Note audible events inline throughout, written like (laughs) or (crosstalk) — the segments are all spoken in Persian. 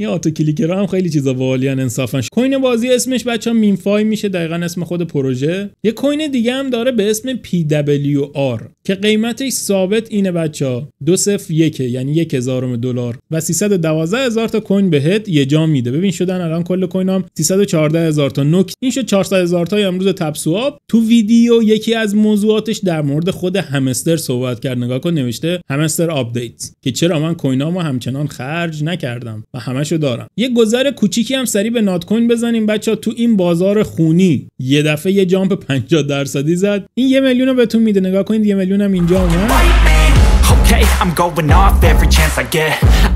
این آتو کلیکر هم خیلی چیزا والیان انصافا کوین بازی اسمش ها مینفای میشه دقیقا اسم خود پروژه یه کوین دیگه هم داره به اسم PWR که قیمتش ثابت اینه صف 201 یعنی یک هزارم دلار و 312 هزار تا کوین بهت یه جا میده ببین شدن الان کل کوینام 314 هزار تا نوک این شد 400 هزار تا امروز تپسواب تو ویدیو یکی از موضوعاتش در مورد خود همستر صحبت کرد نگاه کن نوشته همستر آپدیت که چرا من کوینامو همچنان خرج نکردم و همش رو دارم یه گذر کوچیکی هم سری به ناتکوین بزنیم بچه تو این بازار خونی یه دفعه یه جامپ 50 درصدی زد این یه میلیون رو بهتون میده نگاه کنید یه میلیون هم اینجا اومد Okay, I'm going off every chance I get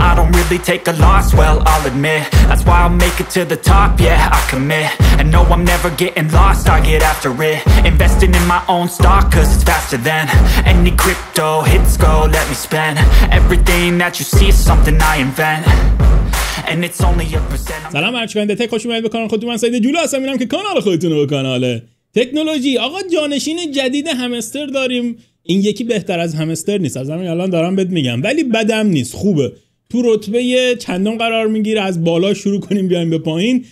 I don't really take a loss, well, I'll admit That's why I make it to the top, yeah, I commit And no, I'm never getting lost, I get after it Investing in my own stock, cause it's faster than Any crypto hits go, let me spend Everything that you see is something I invent سلام ارچبنده تک خوش اومدید به کانال خودتون من سعید جولا هستم اینم که کانال خودتون رو کاناله. تکنولوژی آقا جانشین جدید همستر داریم این یکی بهتر از همستر نیست از همین الان دارم بهت میگم ولی بدم نیست خوبه تو رتبه چندم قرار میگیره از بالا شروع کنیم بیایم به پایین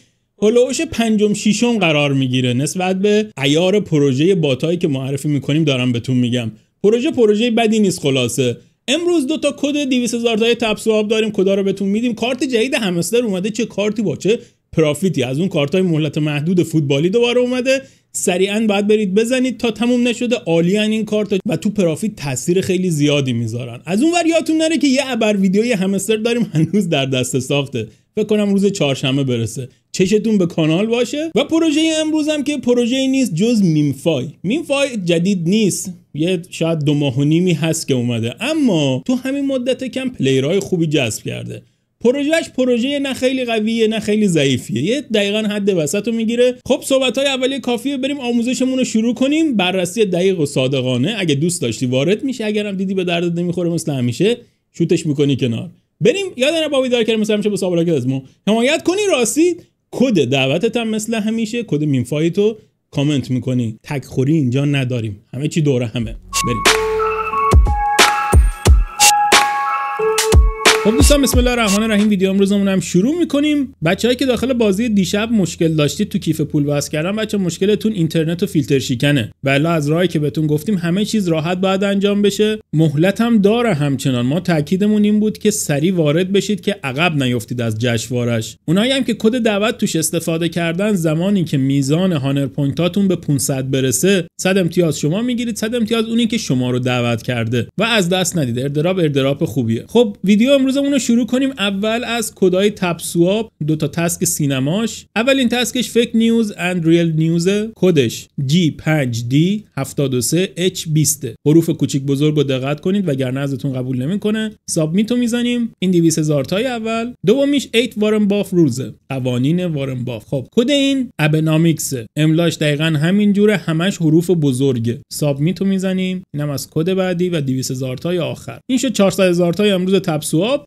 هلوش پنجم ششم قرار میگیره نسبت به ایار پروژه باتایی که معرفی میکنیم دارم بهتون میگم پروژه پروژه بدی نیست خلاصه امروز دو تا کد 200 هزار تای تپ داریم کدا رو بهتون میدیم کارت جدید همستر اومده چه کارتی با چه پرافیتی از اون کارت های مهلت محدود فوتبالی دوباره اومده سریعا باید برید بزنید تا تموم نشده عالیان این کارت و تو پرافیت تاثیر خیلی زیادی میذارن از اون ور یادتون نره که یه ابر ویدیوی همستر داریم هنوز در دست ساخته بکنم کنم روز چهارشنبه برسه چشتون به کانال باشه و پروژه امروز هم که پروژه نیست جز میمفای میمفای جدید نیست یه شاید دو ماه و نیمی هست که اومده اما تو همین مدت کم پلیرهای خوبی جذب کرده پروژهش پروژه نه خیلی قویه نه خیلی ضعیفیه یه دقیقا حد وسط رو میگیره خب صحبت های اولیه کافیه بریم آموزشمون رو شروع کنیم بررسی دقیق و صادقانه اگه دوست داشتی وارد میشه اگرم دیدی به دردت نمیخوره مثل همیشه شوتش میکنی کنار بریم یادن با دار مثل مثلا میشه از ما حمایت کنی راستی کد دعوتت هم مثل همیشه کد مینفایتو کامنت میکنی تک خوری اینجا نداریم همه چی دوره همه بریم خب دوستان بسم الله الرحمن الرحیم ویدیو امروزمون هم شروع میکنیم بچههایی که داخل بازی دیشب مشکل داشتید تو کیف پول واس کردن بچه مشکلتون اینترنت و فیلتر شکنه بلا از راهی که بهتون گفتیم همه چیز راحت باید انجام بشه مهلت هم داره همچنان ما تاکیدمون این بود که سریع وارد بشید که عقب نیفتید از جشوارش. اونایی هم که کد دعوت توش استفاده کردن زمانی که میزان هانر پوینتاتون به 500 برسه صد امتیاز شما میگیرید 100 امتیاز اونی که شما رو دعوت کرده و از دست ندید اردراب اردراب خوبیه خب ویدیو امروزمون رو شروع کنیم اول از کدای تبسواب سواب دو تا تسک سینماش اولین تسکش فیک نیوز اند ریل نیوز کدش G5D 73 H20 حروف کوچیک بزرگ رو دقت کنید وگرنه ازتون قبول نمیکنه ساب میتو میزنیم این 200 هزار تای اول دومیش 8 وارن باف روزه قوانین وارن باف خب کد این ابنامیکس املاش دقیقا همین جوره همش حروف بزرگه ساب میتو میزنیم اینم از کد بعدی و 200 هزار تای آخر این شد 400 هزار تای امروز تپ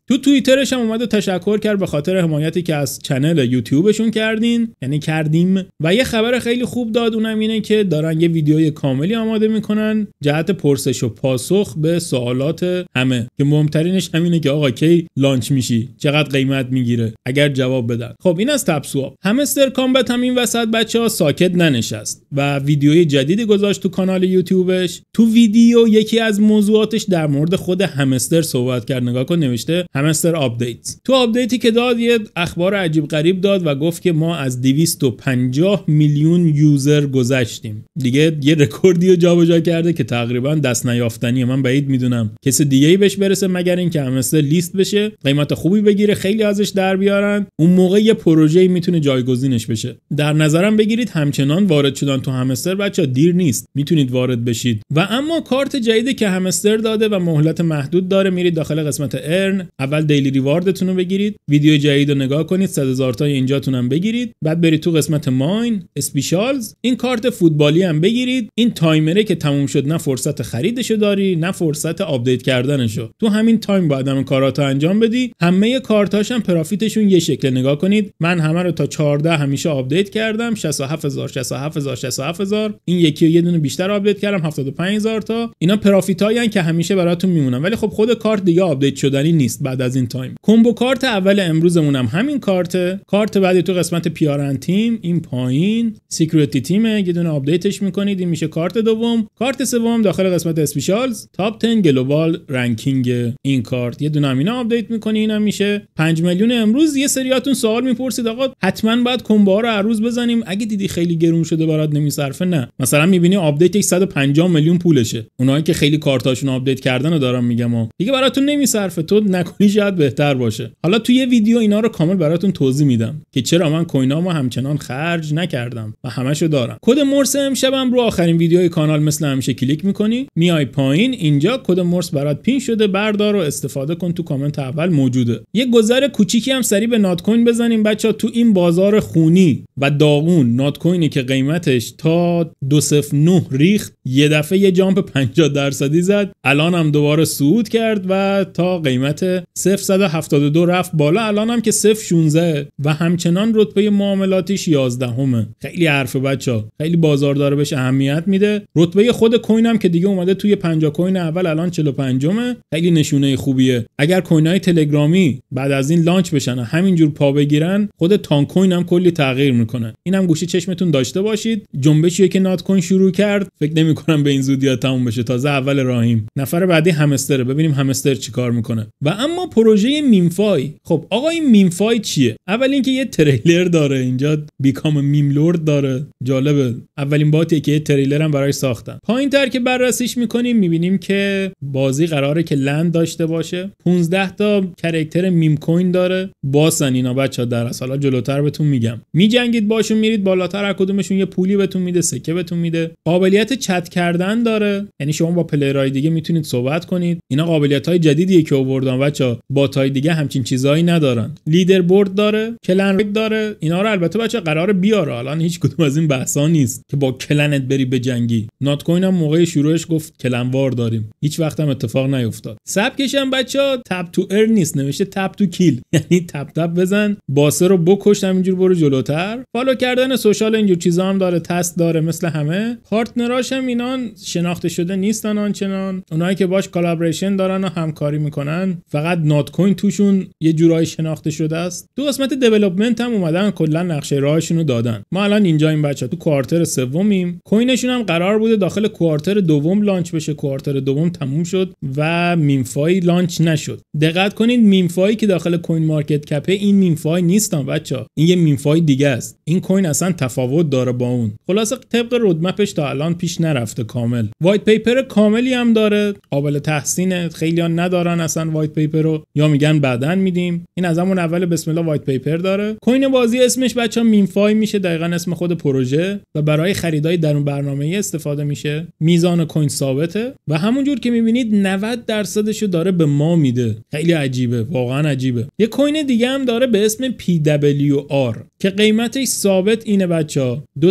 تو توییترش هم اومد و تشکر کرد به خاطر حمایتی که از چنل یوتیوبشون کردین یعنی کردیم و یه خبر خیلی خوب داد اونم اینه که دارن یه ویدیوی کاملی آماده میکنن جهت پرسش و پاسخ به سوالات همه که مهمترینش همینه که آقا کی لانچ میشی چقدر قیمت میگیره اگر جواب بدن خب این از تپسواب همستر کامبت هم این وسط بچه ها ساکت ننشست و ویدیوی جدیدی گذاشت تو کانال یوتیوبش تو ویدیو یکی از موضوعاتش در مورد خود همستر صحبت کرد نگاه کن نوشته همستر آپدیت تو آپدیتی که داد یه اخبار عجیب غریب داد و گفت که ما از 250 میلیون یوزر گذشتیم دیگه یه رکوردی رو جابجا کرده که تقریبا دست نیافتنیه من بعید میدونم کس دیگه ای بهش برسه مگر اینکه همستر لیست بشه قیمت خوبی بگیره خیلی ازش در بیارن اون موقع یه پروژه میتونه جایگزینش بشه در نظرم بگیرید همچنان وارد شدن تو همستر بچه دیر نیست میتونید وارد بشید و اما کارت جدیدی که همستر داده و مهلت محدود داره میرید داخل قسمت ارن اول دیلی ریواردتون رو بگیرید ویدیو جدید رو نگاه کنید صد هزار تا اینجاتون هم بگیرید بعد برید تو قسمت ماین اسپیشالز این کارت فوتبالی هم بگیرید این تایمره که تموم شد نه فرصت خریدشو داری نه فرصت آپدیت کردنشو تو همین تایم بعد هم کاراتو انجام بدی همه کارتاش هم پرافیتشون یه شکل نگاه کنید من همه رو تا 14 همیشه آپدیت کردم 67000 67000 67000 این یکی و یه دونه بیشتر آپدیت کردم 75000 تا اینا پرافیت که همیشه براتون میمونن ولی خب خود کارت دیگه آپدیت شدنی نیست بعد از این تایم کمبو کارت اول امروزمون هم همین کارته کارت بعدی تو قسمت پیارن تیم این پایین سیکیوریتی تیمه یه دونه آپدیتش میکنید این میشه کارت دوم کارت سوم داخل قسمت اسپیشالز تاپ 10 گلوبال رنکینگ این کارت یه دونه اینا آپدیت میکنی اینم میشه 5 میلیون امروز یه سریاتون سوال میپرسید آقا حتما باید کومبا رو روز بزنیم اگه دیدی خیلی گرون شده برات نمیصرفه نه مثلا میبینی آپدیت 150 میلیون پولشه اونایی که خیلی کارتاشون آپدیت کردن رو دارم میگم و دیگه براتون نمیصرفه تو نکن کنی (laughs) شاید بهتر باشه حالا توی یه ویدیو اینا رو کامل براتون توضیح میدم که چرا من کوینامو همچنان خرج نکردم و همشو دارم کد مرس امشبم رو آخرین ویدیوی کانال مثل همیشه کلیک میکنی میای پایین اینجا کد مرس برات پین شده بردار و استفاده کن تو کامنت اول موجوده یه گذر کوچیکی هم سری به نات کوین بزنیم بچه ها تو این بازار خونی و داغون نات کوینی که قیمتش تا 209 ریخت یه دفعه یه جامپ 50 درصدی زد الان هم دوباره صعود کرد و تا قیمت 0172 رفت بالا الان هم که 016 و همچنان رتبه معاملاتیش 11 همه خیلی حرف بچه ها. خیلی بازار داره بهش اهمیت میده رتبه خود کوین هم که دیگه اومده توی 50 کوین اول الان 45 همه خیلی نشونه خوبیه اگر کوین های تلگرامی بعد از این لانچ بشن همینجور پا بگیرن خود تان کوین هم کلی تغییر میکنه اینم گوشی چشمتون داشته باشید جنبشیه که نات کوین شروع کرد فکر میکنم به این زودی تموم بشه تازه اول راهیم نفر بعدی همستره ببینیم همستر چیکار میکنه و اما پروژه میمفای خب آقا این میمفای چیه اول اینکه یه تریلر داره اینجا بیکام میملورد داره جالبه اولین باتیه که یه تریلر هم برای ساختن پایین تر که بررسیش میکنیم میبینیم که بازی قراره که لند داشته باشه 15 تا کرکتر میم کوین داره باسن اینا بچا در حالا جلوتر بهتون میگم میجنگید باشون میرید بالاتر هر کدومشون یه پولی بهتون میده سکه بهتون میده قابلیت چت صحبت کردن داره یعنی شما با پلیرهای دیگه میتونید صحبت کنید اینا قابلیت های جدیدیه که آوردن بچا با تای دیگه همچین چیزایی ندارن لیدر بورد داره کلن داره اینا رو البته بچا قرار بیاره الان هیچ کدوم از این بحثا نیست که با کلنت بری به جنگی نات کوین هم موقع شروعش گفت وار داریم هیچ وقت هم اتفاق نیفتاد سبکش هم بچا تپ تو ار نیست نوشته تپ تو کیل یعنی تپ تپ بزن باسه رو بکش همینجور برو جلوتر فالو کردن سوشال اینجور چیزا هم داره تست داره مثل همه پارتنراش هم اینان شناخته شده نیستن آنچنان اونایی که باش کالابریشن دارن و همکاری میکنن فقط نات کوین توشون یه جورایی شناخته شده است تو قسمت دیولپمنت هم اومدن کلا نقشه راهشون دادن ما الان اینجا این بچه تو کوارتر سومیم کوینشون هم قرار بوده داخل کوارتر دوم لانچ بشه کوارتر دوم تموم شد و میمفای لانچ نشد دقت کنید میمفایی که داخل کوین مارکت کپه این میمفای نیستن بچه این یه میمفای دیگه است این کوین اصلا تفاوت داره با اون خلاصه طبق رودمپش تا الان پیش نرفت هفته کامل وایت پیپر کاملی هم داره قابل تحسینه خیلی ها ندارن اصلا وایت پیپر رو یا میگن بعدن میدیم این از همون اول بسم الله وایت پیپر داره کوین بازی اسمش بچا ها مینفای میشه دقیقا اسم خود پروژه و برای خریدای درون برنامه ای استفاده میشه میزان کوین ثابته و همونجور که میبینید 90 درصدش رو داره به ما میده خیلی عجیبه واقعا عجیبه یه کوین دیگه هم داره به اسم PWR که قیمتش ثابت اینه بچه ها دو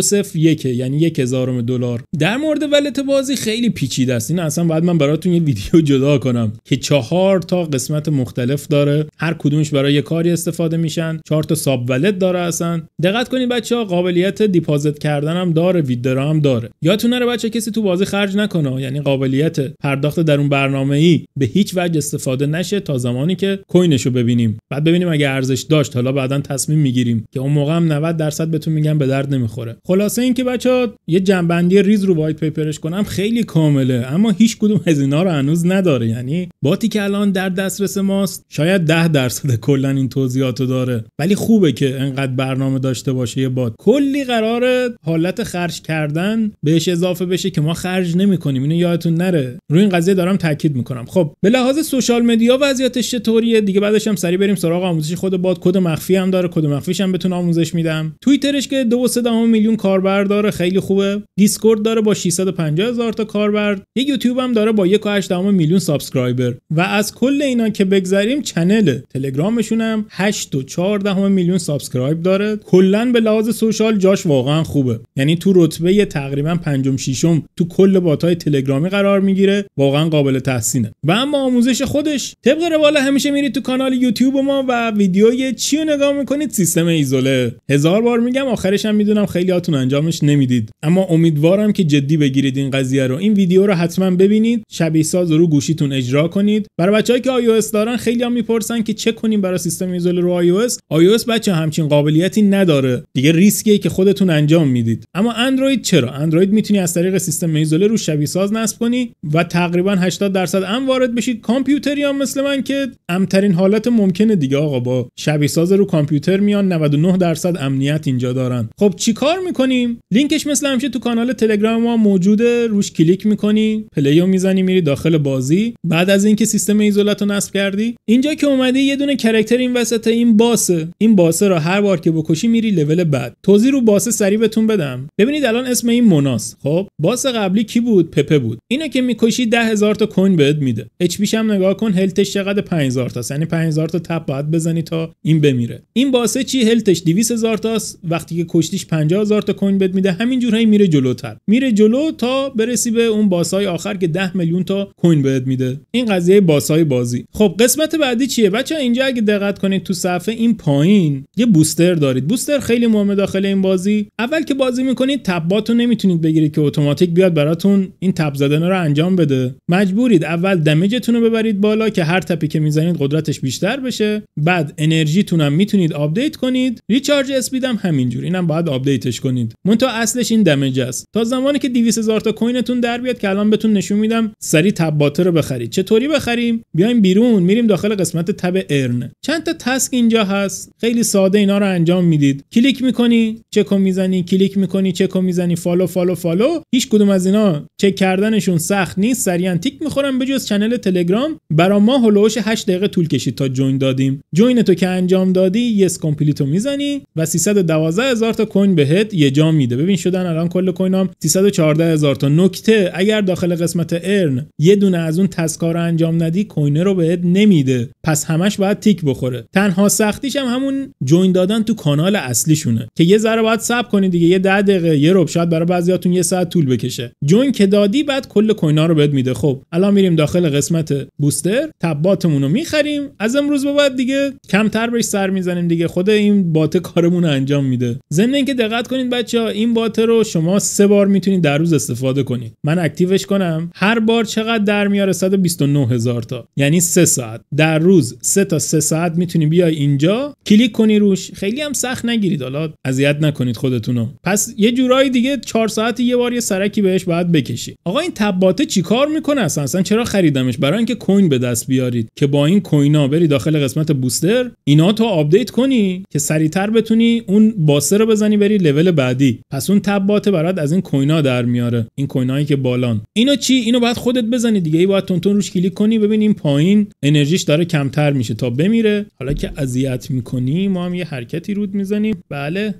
یعنی یک دلار در مورد ولت بازی خیلی پیچیده است این اصلا بعد من براتون یه ویدیو جدا کنم که چهار تا قسمت مختلف داره هر کدومش برای یه کاری استفاده میشن چهار تا ساب ولت داره اصلا دقت کنید بچه ها قابلیت دیپوزیت کردن هم داره ویدرا هم داره یادتون نره بچه کسی تو بازی خرج نکنه یعنی قابلیت پرداخت در اون برنامه ای به هیچ وجه استفاده نشه تا زمانی که کوینشو ببینیم بعد ببینیم اگه ارزش داشت حالا بعدا تصمیم میگیریم که اون موقع هم 90 درصد بهتون میگم به درد نمیخوره خلاصه اینکه بچه ها یه جنبندی ریز رو وایت پرش کنم خیلی کامله اما هیچ کدوم از اینا رو هنوز نداره یعنی باتی که الان در دسترس ماست شاید 10 درصد کلا این توضیحات رو داره ولی خوبه که انقدر برنامه داشته باشه یه بات کلی قراره حالت خرج کردن بهش اضافه بشه که ما خرج نمیکنیم اینو یادتون نره روی این قضیه دارم تاکید میکنم خب به لحاظ سوشال مدیا وضعیتش چطوریه دیگه بعدش هم سری بریم سراغ آموزش خود باد کد مخفی هم داره کد مخفیش هم بتون آموزش میدم توییترش که 2.3 میلیون کاربر داره خیلی خوبه دیسکورد داره با 350 هزار تا کاربر یه یوتیوب هم داره با 1.8 میلیون سابسکرایبر و از کل اینا که بگذریم چنل تلگرامشون هم 8.4 میلیون سابسکرایب داره کلا به لحاظ سوشال جاش واقعا خوبه یعنی تو رتبه تقریبا پنجم ششم تو کل باتای تلگرامی قرار میگیره واقعا قابل تحسینه و اما آموزش خودش طبق روال همیشه میرید تو کانال یوتیوب ما و ویدیو چی رو نگاه میکنید سیستم ایزوله هزار بار میگم آخرش هم میدونم خیلی هاتون انجامش نمیدید اما امیدوارم که جدی بگیرید این قضیه رو این ویدیو رو حتما ببینید شبیه ساز رو گوشیتون اجرا کنید برای بچه‌ای که iOS دارن خیلی هم میپرسن که چه کنیم برای سیستم ایزوله رو iOS iOS بچه همچین قابلیتی نداره دیگه ریسکیه که خودتون انجام میدید اما اندروید چرا اندروید میتونی از طریق سیستم ایزوله رو شبیه ساز نصب کنی و تقریبا 80 درصد ام وارد بشید کامپیوتری هم مثل من که امترین حالت ممکنه دیگه آقا با شبیه ساز رو کامپیوتر میان 99 درصد امنیت اینجا دارن خب چیکار میکنیم لینکش مثل همیشه تو کانال تلگرام ما موجوده روش کلیک میکنی پلی رو میزنی میری داخل بازی بعد از اینکه سیستم ایزولت رو نصب کردی اینجا که اومدی یه دونه کرکتر این وسط این باسه این باسه را هر بار که بکشی میری لول بعد توضیح رو باسه سریع بهتون بدم ببینید الان اسم این موناس خب باس قبلی کی بود پپه بود اینو که میکشی ده هزار تا کوین بهت میده اچ هم نگاه کن هلتش چقدر 5000 تا یعنی 5000 تا تپ باید بزنی تا این بمیره این باسه چی هلتش 200000 هزار تاست وقتی که کشتیش 50000 تا کوین بهت میده همین جورایی میره جلوتر میره جلو تا برسی به اون باسای آخر که 10 میلیون تا کوین بهت میده این قضیه باسای بازی خب قسمت بعدی چیه بچه اینجا اگه دقت کنید تو صفحه این پایین یه بوستر دارید بوستر خیلی مهمه داخل این بازی اول که بازی میکنید رو نمیتونید بگیرید که اتوماتیک بیاد براتون این تب زدن رو انجام بده مجبورید اول دمیجتون رو ببرید بالا که هر تپی که میزنید قدرتش بیشتر بشه بعد انرژیتون هم میتونید آپدیت کنید ریچارج اسپید هم همینجور اینم هم باید آپدیتش کنید مون اصلش این دمیج است تا زمانی که هزار تا کوینتون در بیاد که الان بهتون نشون میدم سری تباته رو بخرید چطوری بخریم بیایم بیرون میریم داخل قسمت تب ارن چند تا تسک اینجا هست خیلی ساده اینا رو انجام میدید کلیک میکنی چکو میزنی کلیک میکنی چکو میزنی فالو فالو فالو هیچ کدوم از اینا چک کردنشون سخت نیست سریعا تیک میخورن به جز چنل تلگرام برا ما هلوش 8 دقیقه طول کشید تا جوین دادیم جوین تو که انجام دادی یس کامپلیتو میزنی و 312 هزار تا کوین بهت یه جا میده ببین شدن الان کل کوینام 314 هزار تا نکته اگر داخل قسمت ارن یه دونه از اون تسکا رو انجام ندی کوینه رو بهت نمیده پس همش باید تیک بخوره تنها سختیش هم همون جوین دادن تو کانال اصلیشونه که یه ذره باید صبر کنید دیگه یه 10 دقیقه یه رب شاید برای بعضیاتون یه ساعت طول بکشه جوین که دادی بعد کل کوینا رو بهت میده خب الان میریم داخل قسمت بوستر تباتمون رو میخریم از امروز به بعد دیگه کمتر بهش سر میزنیم دیگه خود این بات کارمون انجام میده ضمن اینکه دقت کنید بچه ها این بات رو شما سه بار میتونید در روز استفاده کنید من اکتیوش کنم هر بار چقدر در میاره 129 هزار تا یعنی 3 ساعت در روز 3 تا 3 ساعت میتونی بیای اینجا کلیک کنی روش خیلی هم سخت نگیرید حالا اذیت نکنید خودتونو پس یه جورایی دیگه 4 ساعت یه بار یه سرکی بهش باید بکشی آقا این تباته چیکار میکنه اصلا اصلا چرا خریدمش برای اینکه کوین به دست بیارید که با این کوینا بری داخل قسمت بوستر اینا تو آپدیت کنی که سریعتر بتونی اون باسه رو بزنی بری لول بعدی پس اون تباته برات از این کوینا در میاره این کوینایی که بالان اینو چی اینو باید خودت بزنی دیگه ای باید تونتون روش کلیک کنی ببین این پایین انرژیش داره کمتر میشه تا بمیره حالا که اذیت میکنی ما هم یه حرکتی رود میزنیم بله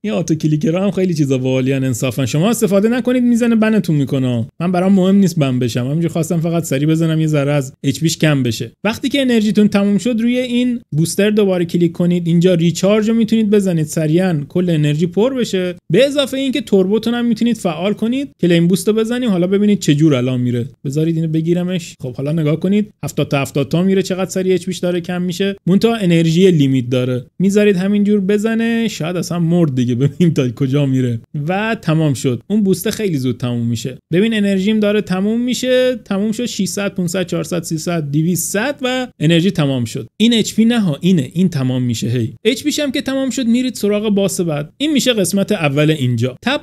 این (laughs) اتو کلیکر هم خیلی چیزا والیان انصافا شما استفاده نکنید میزنه بنتون میکنه من برام مهم نیست بن بشم همینجوری خواستم فقط سری بزنم یه ذره از اچ کم بشه وقتی که انرژیتون تموم شد روی این بوستر دوباره کلیک کنید اینجا ریچارج رو میتونید بزنید سریعا کل انرژی پر بشه به اضافه اینکه توربوتون هم میتونید فعال فعال کنید کلیم بوست رو بزنیم حالا ببینید چه جور الان میره بذارید اینو بگیرمش خب حالا نگاه کنید 70 تا 70 تا میره چقدر سری اچ داره کم میشه مونتا انرژی لیمیت داره میذارید جور بزنه شاید اصلا مرد دیگه ببینیم تا کجا میره و تمام شد اون بوست خیلی زود تموم میشه ببین انرژیم داره تموم میشه تموم شد 600 500 400 300 200 و انرژی تمام شد این اچ پی نه ها اینه این تمام میشه هی اچ هم که تمام شد میرید سراغ باس بعد این میشه قسمت اول اینجا تب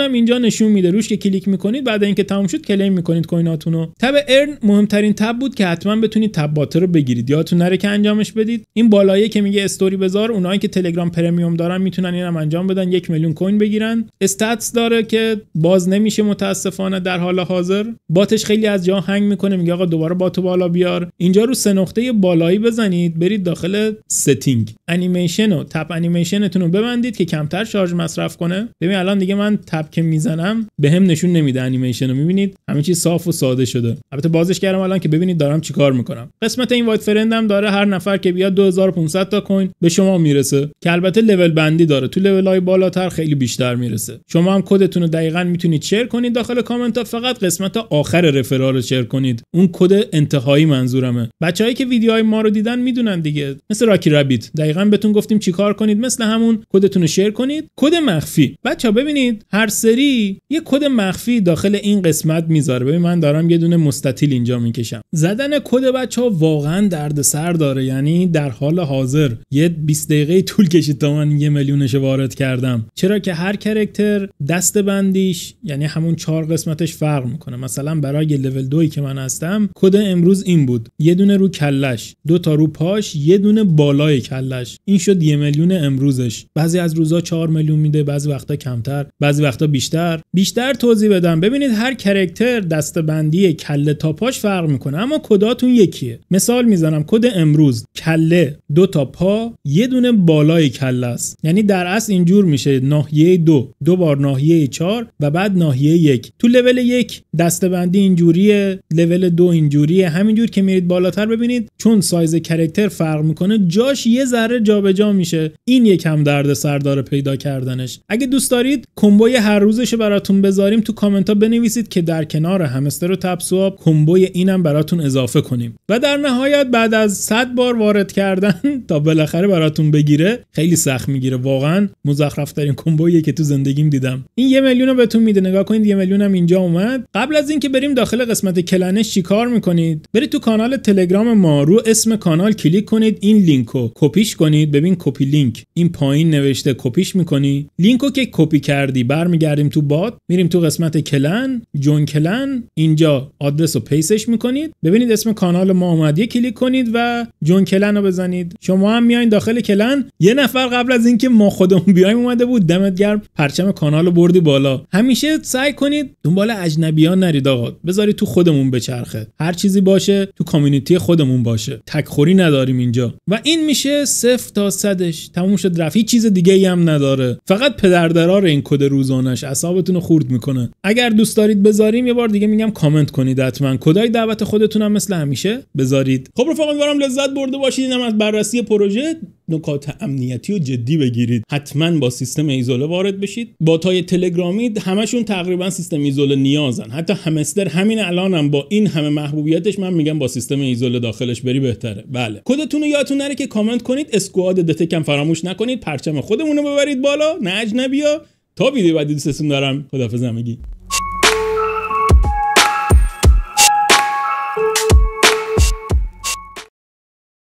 هم اینجا نشون نشون میده روش که کلیک میکنید بعد اینکه تموم شد کلیم میکنید کویناتون رو تب ارن مهمترین تب بود که حتما بتونید تب باتر رو بگیرید یادتون نره که انجامش بدید این بالایی که میگه استوری بزار، اونایی که تلگرام پرمیوم دارن میتونن اینم انجام بدن یک میلیون کوین بگیرن استاتس داره که باز نمیشه متاسفانه در حال حاضر باتش خیلی از جا هنگ میکنه میگه آقا دوباره باتو بالا بیار اینجا رو سه نقطه بالایی بزنید برید داخل ستینگ انیمیشن و تپ انیمیشنتون رو ببندید که کمتر شارژ مصرف کنه ببین الان دیگه من تپ که میزنم به هم نشون نمیده انیمیشن رو میبینید همه چیز صاف و ساده شده البته بازش کردم الان که ببینید دارم چیکار میکنم قسمت این وایت فرندم داره هر نفر که بیاد 2500 تا کوین به شما میرسه که البته لول بندی داره تو لول های بالاتر خیلی بیشتر میرسه شما هم کدتون رو دقیقا میتونید شیر کنید داخل کامنت ها فقط قسمت آخر رفرال رو شیر کنید اون کد انتهایی منظورمه بچههایی که ویدیوهای ما رو دیدن میدونن دیگه مثل راکی رابیت دقیقا بهتون گفتیم چیکار کنید مثل همون کدتون رو شیر کنید کد مخفی بچه ببینید هر سری یه کد مخفی داخل این قسمت میذاره ببین من دارم یه دونه مستطیل اینجا میکشم زدن کد بچه ها واقعا دردسر داره یعنی در حال حاضر یه 20 دقیقه طول کشید تا من یه میلیونش وارد کردم چرا که هر کرکتر دست بندیش یعنی همون چهار قسمتش فرق میکنه مثلا برای لول دوی که من هستم کد امروز این بود یه دونه رو کلش دو تا رو پاش یه دونه بالای کلش این شد یه میلیون امروزش بعضی از روزا 4 میلیون میده بعضی وقتا کمتر بعضی وقتا بیشتر بیشتر توضیح بدم ببینید هر کرکتر دستبندی کله تا پاش فرق میکنه اما کداتون یکیه مثال میزنم کد امروز کله دو تا پا یه دونه بالای کله است یعنی در اصل اینجور میشه ناحیه دو دو بار ناحیه چهار و بعد ناحیه یک تو لول یک دستبندی اینجوریه لول دو اینجوریه همینجور که میرید بالاتر ببینید چون سایز کرکتر فرق میکنه جاش یه ذره جابجا میشه این یکم دردسر داره پیدا کردنش اگه دوست دارید کمبوی هر روزش براتون براتون بذاریم تو کامنت ها بنویسید که در کنار همستر و تبسواب کمبوی اینم براتون اضافه کنیم و در نهایت بعد از 100 بار وارد کردن (laughs) تا بالاخره براتون بگیره خیلی سخت میگیره واقعا مزخرف ترین کمبویی که تو زندگیم دیدم این یه میلیون رو بهتون میده نگاه کنید یه میلیون هم اینجا اومد قبل از اینکه بریم داخل قسمت کلنش چیکار میکنید برید تو کانال تلگرام ما رو اسم کانال کلیک کنید این لینک رو کپیش کنید ببین کپی لینک این پایین نوشته کپیش میکنی لینک رو که کپی کردی برمیگردیم تو باد میریم تو قسمت کلن جون کلن اینجا آدرس رو پیسش میکنید ببینید اسم کانال ما اومد کلیک کنید و جون کلن رو بزنید شما هم میایین داخل کلن یه نفر قبل از اینکه ما خودمون بیایم اومده بود دمت گرم پرچم کانال رو بردی بالا همیشه سعی کنید دنبال اجنبیان نرید آقا بذارید تو خودمون بچرخه هر چیزی باشه تو کامیونیتی خودمون باشه تکخوری نداریم اینجا و این میشه صفر تا صدش تموم شد رفی چیز دیگه ای هم نداره فقط پدردرار این کد روزانش اصابتون میکنن اگر دوست دارید بذاریم یه بار دیگه میگم کامنت کنید حتما کدای دعوت خودتون هم مثل همیشه بذارید خب رفقا امیدوارم لذت برده باشید اینم از بررسی پروژه نکات امنیتی و جدی بگیرید حتما با سیستم ایزوله وارد بشید با تای تلگرامی همشون تقریبا سیستم ایزوله نیازن حتی همستر همین الانم هم با این همه محبوبیتش من میگم با سیستم ایزوله داخلش بری بهتره بله کدتون یادتون نره که کامنت کنید اسکواد دتکم فراموش نکنید پرچم خودمون رو ببرید بالا نه اجنبیا تا ویدیو بعدی دوستتون دارم خدافظ همگی